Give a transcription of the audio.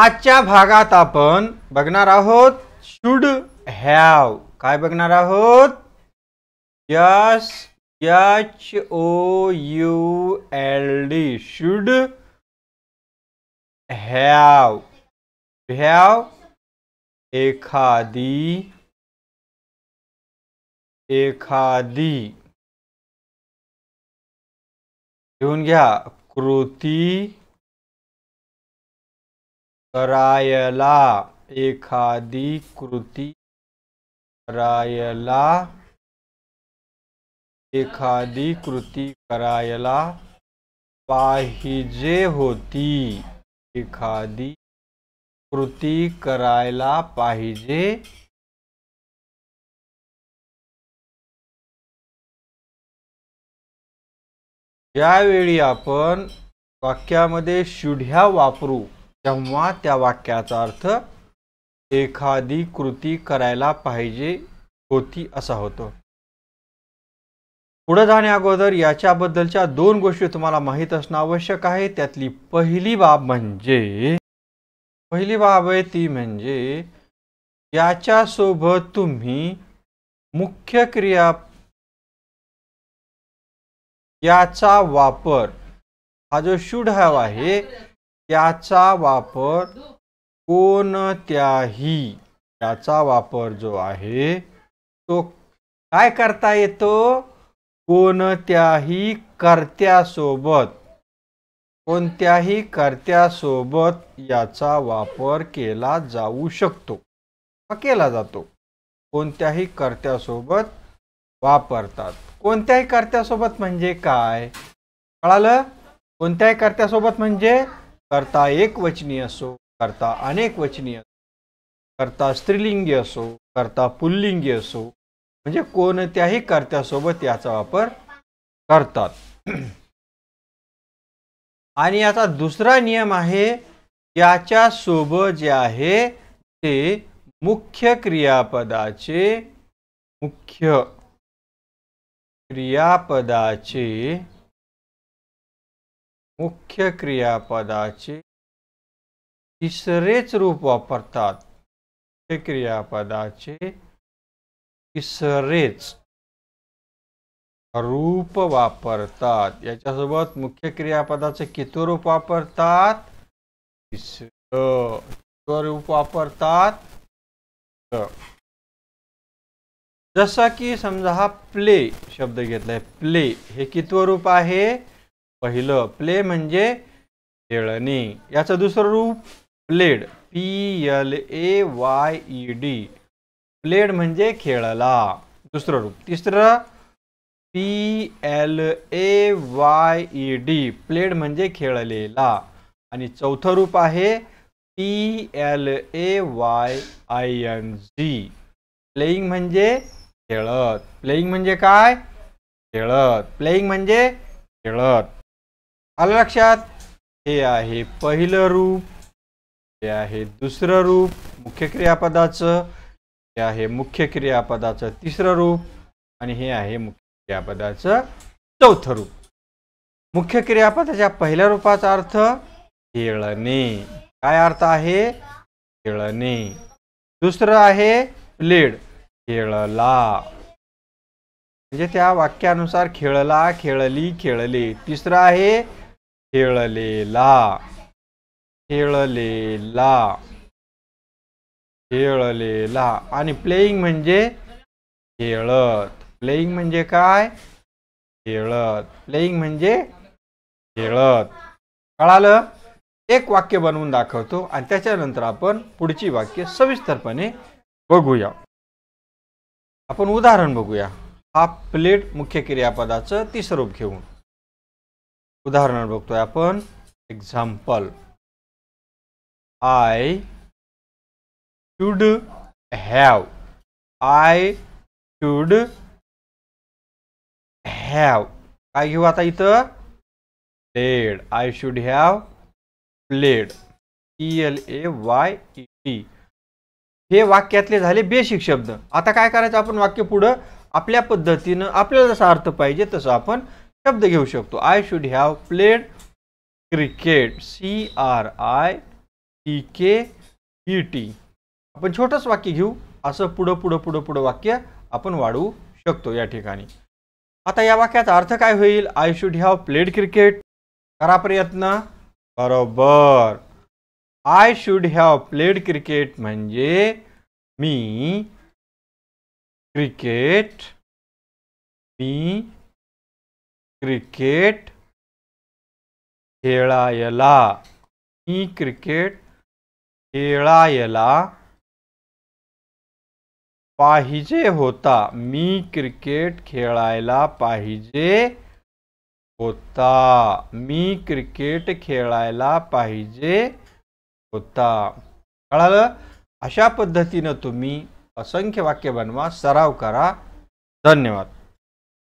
आजच्या भागात आपण बघणार आहोत शुड हॅव काय बघणार आहोत S H O U L D should have have एखादी एखादी घेऊन घ्या कृती करायला एखादी कृती करायला एखादी कृती करायला पाहिजे होती एखादी कृती करायला पाहिजे ज्यावेळी आपण वाक्यामध्ये शुढ्या वापरू तेव्हा त्या वाक्याचा अर्थ एखादी कृती करायला पाहिजे होती असा होतो पुढे जाण्या अगोदर याच्याबद्दलच्या दोन गोष्टी तुम्हाला माहीत असणं आवश्यक आहे त्यातली पहिली बाब म्हणजे पहिली बाब आहे ती म्हणजे याच्यासोबत तुम्ही मुख्य क्रिया याचा वापर हा जो शूड हॅव आहे त्याचा वापर कोणत्याही त्याचा वापर जो आहे तो काय करता येतो कोणत्याही कर्त्यासोबत कोणत्याही कर्त्यासोबत याचा वापर केला जाऊ शकतो केला जातो कोणत्याही कर्त्यासोबत वापरतात कोणत्याही कर्त्यासोबत म्हणजे काय कळालं कोणत्याही कर्त्यासोबत म्हणजे करता एक वचनी असो करता अनेक वचनी असो करता स्त्रीलिंगी असो करता पुल्लिंगी असो म्हणजे कोणत्याही कर्त्यासोबत याचा वापर करतात आणि आता दुसरा नियम आहे याच्या सोबत जे आहे ते मुख्य क्रियापदाचे मुख्य क्रियापदाचे मुख्य क्रियापदाचे तिसरेच रूप वापरतात मुख्य क्रियापदाचे तिसरेच रूप वापरतात याच्यासोबत मुख्य क्रियापदाचे किती रूप वापरतात रूप वापरतात जसा की समजा हा प्ले शब्द घेतलाय प्ले हे कितव रूप आहे पहिलं प्ले म्हणजे खेळणे याचं दुसरं रूप played P L A Y E D played म्हणजे खेळला दुसरं रूप तिसरं P L A Y E D played म्हणजे खेळलेला आणि चौथं रूप आहे P L A Y I N G playing म्हणजे खेळत प्लेईंग म्हणजे काय खेळत प्लेईंग म्हणजे खेळत आलं लक्षात हे आहे पहिलं रूप हे आहे दुसरं रूप मुख्य क्रियापदाचं हे आहे मुख्य क्रियापदाचं तिसरं रूप आणि हे आहे मुख्य क्रियापदाचं चौथं रूप मुख्य क्रियापदाच्या पहिल्या रूपाचा अर्थ खेळणे काय अर्थ आहे खेळणे दुसरं आहे प्लेड खेळला म्हणजे त्या वाक्यानुसार खेळला खेळली खेळले तिसरं आहे खेळलेला खेळलेला खेळलेला आणि प्लेईंग म्हणजे खेळत प्लेईंग म्हणजे काय खेळत प्लेईंग म्हणजे खेळत कळालं एक वाक्य बनवून दाखवतो आणि त्याच्यानंतर आपण पुढची वाक्य सविस्तरपणे बघूया आपण उदाहरण बघूया हा प्लेट मुख्य क्रियापदाचं तिसरूप घेऊन उदाहरण बघतोय आपण example I should have I should have काय घेऊ आता इथं played I should have played E L A Y T हे वाक्यातले झाले बेसिक शब्द आता काय करायचं आपण वाक्य पुढं आपल्या पद्धतीनं आपल्याला जसा अर्थ पाहिजे तसं आपण शब्द घेऊ शकतो I should have played cricket C R I T K E T आपण छोटंच वाक्य घेऊ असं पुढं पुढं पुढं पुढं वाक्य आपण वाढवू शकतो या ठिकाणी आता या वाक्याचा अर्थ काय होईल I should have played cricket करा प्रयत्न बरोबर I should have played cricket म्हणजे मी क्रिकेट मी क्रिकेट खेळायला मी क्रिकेट खेळायला पाहिजे होता मी क्रिकेट खेळायला पाहिजे होता मी क्रिकेट खेळायला पाहिजे होता कळालं अशा पद्धतीनं तुम्ही असंख्य वाक्य बनवा सराव करा धन्यवाद